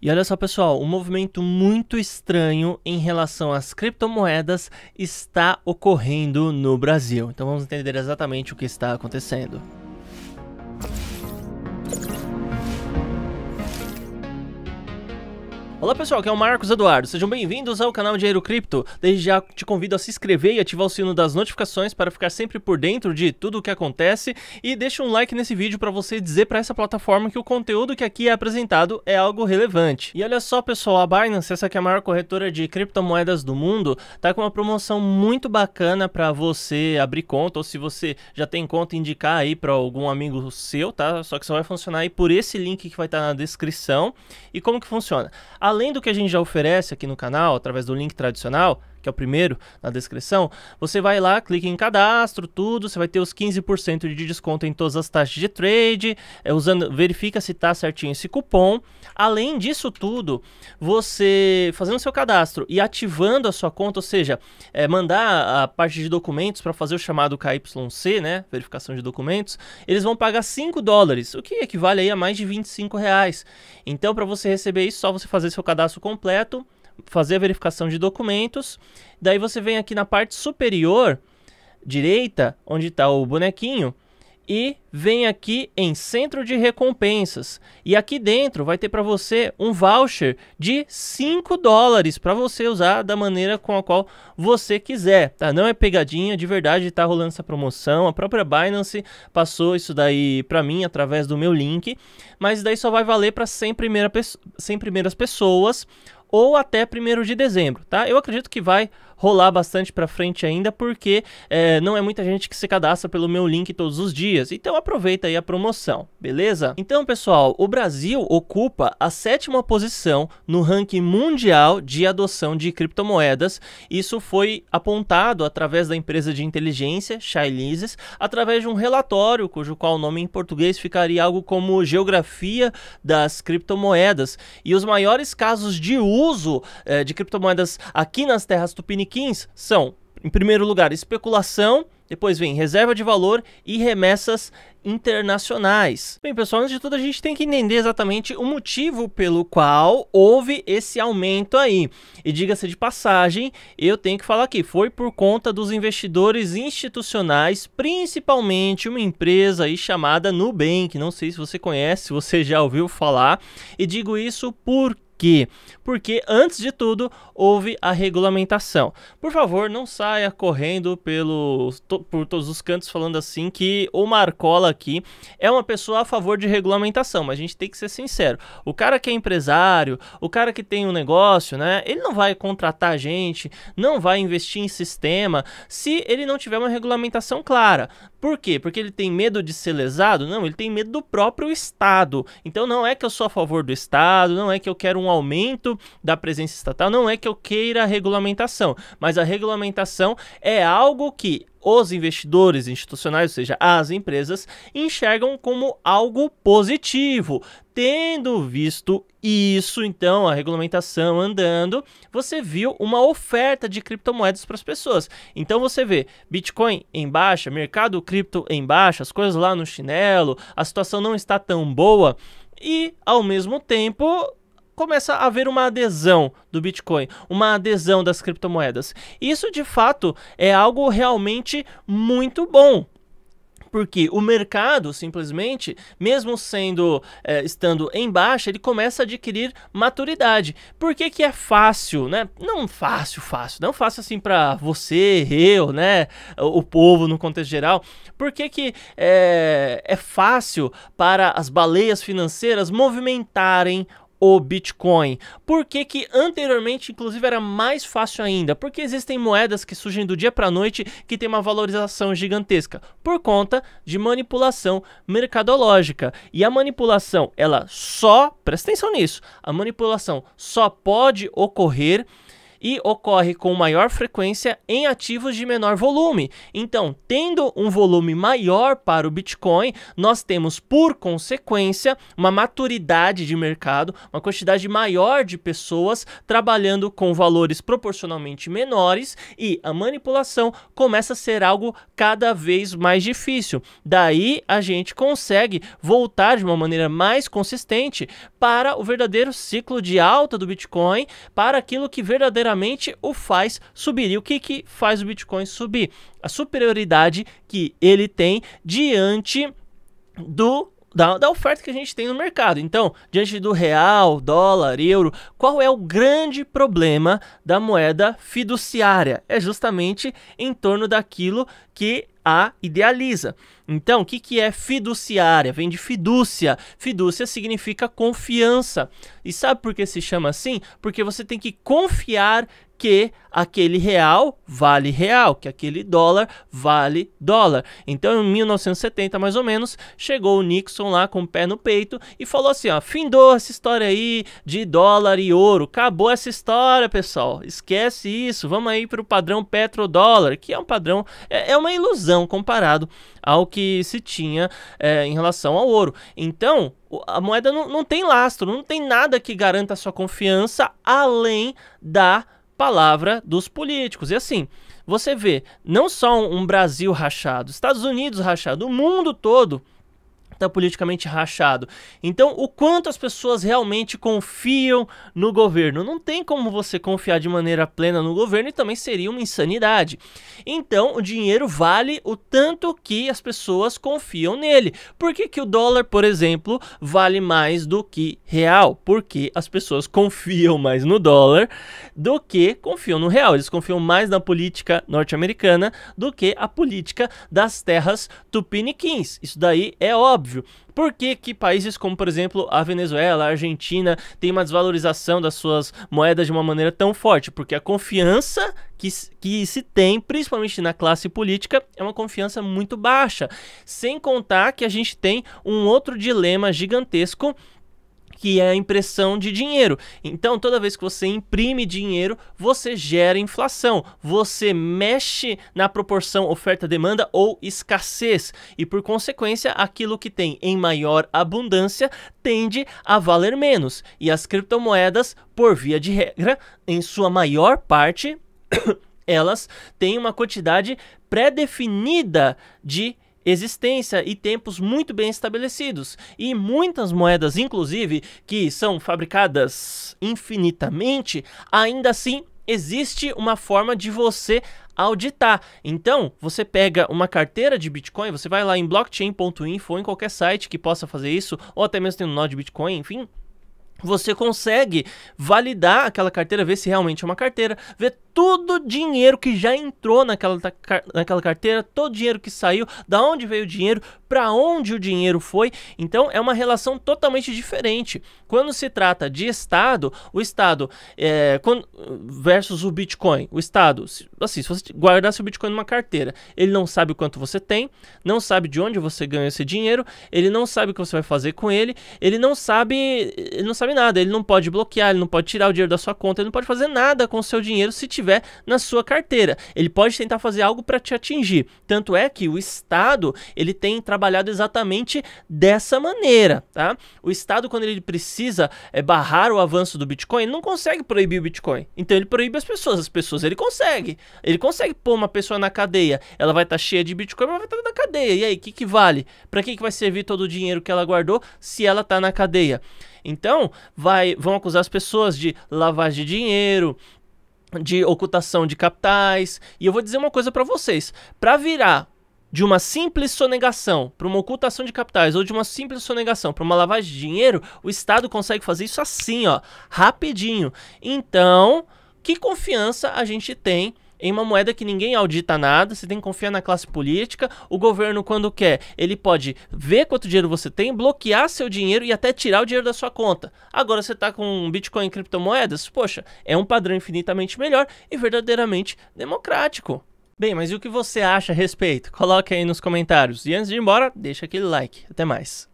E olha só, pessoal, um movimento muito estranho em relação às criptomoedas está ocorrendo no Brasil. Então vamos entender exatamente o que está acontecendo. Olá pessoal, aqui é o Marcos Eduardo, sejam bem-vindos ao canal Dinheiro Cripto. Desde já te convido a se inscrever e ativar o sino das notificações para ficar sempre por dentro de tudo o que acontece e deixa um like nesse vídeo para você dizer para essa plataforma que o conteúdo que aqui é apresentado é algo relevante. E olha só pessoal, a Binance, essa que é a maior corretora de criptomoedas do mundo, tá com uma promoção muito bacana para você abrir conta ou se você já tem conta indicar aí para algum amigo seu, tá? Só que só vai funcionar aí por esse link que vai estar tá na descrição. E como que funciona? A além do que a gente já oferece aqui no canal, através do link tradicional, que é o primeiro na descrição, você vai lá, clica em cadastro, tudo, você vai ter os 15% de desconto em todas as taxas de trade, é, usando, verifica se tá certinho esse cupom. Além disso tudo, você fazendo seu cadastro e ativando a sua conta, ou seja, é, mandar a parte de documentos para fazer o chamado KYC, né, verificação de documentos, eles vão pagar 5 dólares, o que equivale aí a mais de 25 reais. Então, para você receber isso, só você fazer seu cadastro completo fazer a verificação de documentos. Daí você vem aqui na parte superior direita, onde está o bonequinho, e vem aqui em Centro de Recompensas. E aqui dentro vai ter para você um voucher de 5 dólares para você usar da maneira com a qual você quiser. Tá? Não é pegadinha, de verdade está rolando essa promoção. A própria Binance passou isso daí para mim através do meu link, mas daí só vai valer para 100, 100 primeiras pessoas ou até 1 de dezembro, tá? Eu acredito que vai rolar bastante para frente ainda, porque é, não é muita gente que se cadastra pelo meu link todos os dias. Então aproveita aí a promoção, beleza? Então, pessoal, o Brasil ocupa a sétima posição no ranking mundial de adoção de criptomoedas. Isso foi apontado através da empresa de inteligência Chailises, através de um relatório cujo qual nome em português ficaria algo como Geografia das Criptomoedas. E os maiores casos de uso é, de criptomoedas aqui nas terras tupiniquim manequins são, em primeiro lugar, especulação, depois vem reserva de valor e remessas internacionais. Bem, pessoal, antes de tudo a gente tem que entender exatamente o motivo pelo qual houve esse aumento aí. E diga-se de passagem, eu tenho que falar que foi por conta dos investidores institucionais, principalmente uma empresa aí chamada Nubank, não sei se você conhece, se você já ouviu falar, e digo isso porque quê? Porque antes de tudo houve a regulamentação. Por favor, não saia correndo pelos to, por todos os cantos falando assim que o Marcola aqui é uma pessoa a favor de regulamentação, mas a gente tem que ser sincero. O cara que é empresário, o cara que tem um negócio, né? Ele não vai contratar gente, não vai investir em sistema se ele não tiver uma regulamentação clara. Por quê? Porque ele tem medo de ser lesado? Não, ele tem medo do próprio Estado. Então não é que eu sou a favor do Estado, não é que eu quero um um aumento da presença estatal. Não é que eu queira a regulamentação, mas a regulamentação é algo que os investidores institucionais, ou seja, as empresas, enxergam como algo positivo. Tendo visto isso, então, a regulamentação andando, você viu uma oferta de criptomoedas para as pessoas. Então você vê Bitcoin em baixa, mercado cripto em baixa, as coisas lá no chinelo, a situação não está tão boa e ao mesmo tempo começa a haver uma adesão do Bitcoin, uma adesão das criptomoedas. Isso de fato é algo realmente muito bom, porque o mercado simplesmente, mesmo sendo eh, estando em baixa, ele começa a adquirir maturidade. Por que, que é fácil, né? Não fácil, fácil, não fácil assim para você, eu, né? O, o, povo no contexto geral. Por que, que eh, é fácil para as baleias financeiras movimentarem o Bitcoin. Por que, que anteriormente, inclusive, era mais fácil ainda? Porque existem moedas que surgem do dia para a noite que tem uma valorização gigantesca por conta de manipulação mercadológica. E a manipulação, ela só, presta atenção nisso, a manipulação só pode ocorrer e ocorre com maior frequência em ativos de menor volume. Então, tendo um volume maior para o Bitcoin, nós temos por consequência uma maturidade de mercado, uma quantidade maior de pessoas trabalhando com valores proporcionalmente menores e a manipulação começa a ser algo cada vez mais difícil. Daí a gente consegue voltar de uma maneira mais consistente para o verdadeiro ciclo de alta do Bitcoin, para aquilo que verdadeiramente primeiramente o faz subir. E o que, que faz o Bitcoin subir? A superioridade que ele tem diante do da, da, oferta que a gente tem no mercado. Então, diante do real, dólar, euro, qual é o grande problema da moeda fiduciária? É justamente em torno daquilo que a idealiza. Então, o que, que é fiduciária? Vem de fidúcia. Fidúcia significa confiança. E sabe por que se chama assim? Porque você tem que confiar que aquele real vale real, que aquele dólar vale dólar. Então, em 1970, mais ou menos, chegou o Nixon lá com o pé no peito e falou assim: ó, findou essa história aí de dólar e ouro, acabou essa história, pessoal. Esquece isso, vamos aí para o padrão petrodólar, que é um padrão, é, é uma ilusão comparado ao que que se tinha é, em relação ao ouro. Então, a moeda não, não tem lastro, não tem nada que garanta a sua confiança além da palavra dos políticos. E assim, você vê não só um Brasil rachado, Estados Unidos rachado, o mundo todo está politicamente rachado. Então, o quanto as pessoas realmente confiam no governo? Não tem como você confiar de maneira plena no governo e também seria uma insanidade. Então, o dinheiro vale o tanto que as pessoas confiam nele. Por que, que o dólar, por exemplo, vale mais do que real? Porque as pessoas confiam mais no dólar do que confiam no real. Eles confiam mais na política norte-americana do que a política das terras tupiniquins. Isso daí é óbvio óbvio por que, que países como, por exemplo, a Venezuela, a Argentina, tem uma desvalorização das suas moedas de uma maneira tão forte? Porque a confiança que, que se tem, principalmente na classe política, é uma confiança muito baixa. Sem contar que a gente tem um outro dilema gigantesco que é a impressão de dinheiro. Então, toda vez que você imprime dinheiro, você gera inflação. Você mexe na proporção oferta-demanda ou escassez. E por consequência, aquilo que tem em maior abundância tende a valer menos. E as criptomoedas, por via de regra, em sua maior parte, elas têm uma quantidade pré-definida de existência e tempos muito bem estabelecidos. E muitas moedas, inclusive, que são fabricadas infinitamente, ainda assim existe uma forma de você auditar. Então, você pega uma carteira de Bitcoin, você vai lá em blockchain.info ou em qualquer site que possa fazer isso, ou até mesmo tem um nó de Bitcoin, enfim, você consegue validar aquela carteira, ver se realmente é uma carteira, ver tudo dinheiro que já entrou naquela, naquela carteira, todo dinheiro que saiu, da onde veio o dinheiro, para onde o dinheiro foi. Então é uma relação totalmente diferente. Quando se trata de Estado, o Estado é, quando, versus o Bitcoin, o Estado, assim, se você guardasse o Bitcoin numa carteira, ele não sabe o quanto você tem, não sabe de onde você ganha esse dinheiro, ele não sabe o que você vai fazer com ele, ele não sabe, ele não sabe nada, ele não pode bloquear, ele não pode tirar o dinheiro da sua conta, ele não pode fazer nada com o seu dinheiro se tiver tiver na sua carteira. Ele pode tentar fazer algo para te atingir. Tanto é que o Estado, ele tem trabalhado exatamente dessa maneira, tá? O Estado, quando ele precisa é, barrar o avanço do Bitcoin, não consegue proibir o Bitcoin. Então ele proíbe as pessoas. As pessoas ele consegue. Ele consegue pôr uma pessoa na cadeia. Ela vai estar tá cheia de Bitcoin, mas vai estar tá na cadeia. E aí, o que, que vale? Para que, que vai servir todo o dinheiro que ela guardou se ela está na cadeia? Então, vai, vão acusar as pessoas de lavagem de dinheiro, de ocultação de capitais. E eu vou dizer uma coisa para vocês: para virar de uma simples sonegação para uma ocultação de capitais ou de uma simples sonegação para uma lavagem de dinheiro, o Estado consegue fazer isso assim, ó, rapidinho. Então, que confiança a gente tem? em uma moeda que ninguém audita nada, você tem que confiar na classe política. O governo, quando quer, ele pode ver quanto dinheiro você tem, bloquear seu dinheiro e até tirar o dinheiro da sua conta. Agora você está com Bitcoin e criptomoedas, poxa, é um padrão infinitamente melhor e verdadeiramente democrático. Bem, mas e o que você acha a respeito? Coloque aí nos comentários. E antes de ir embora, deixa aquele like. Até mais.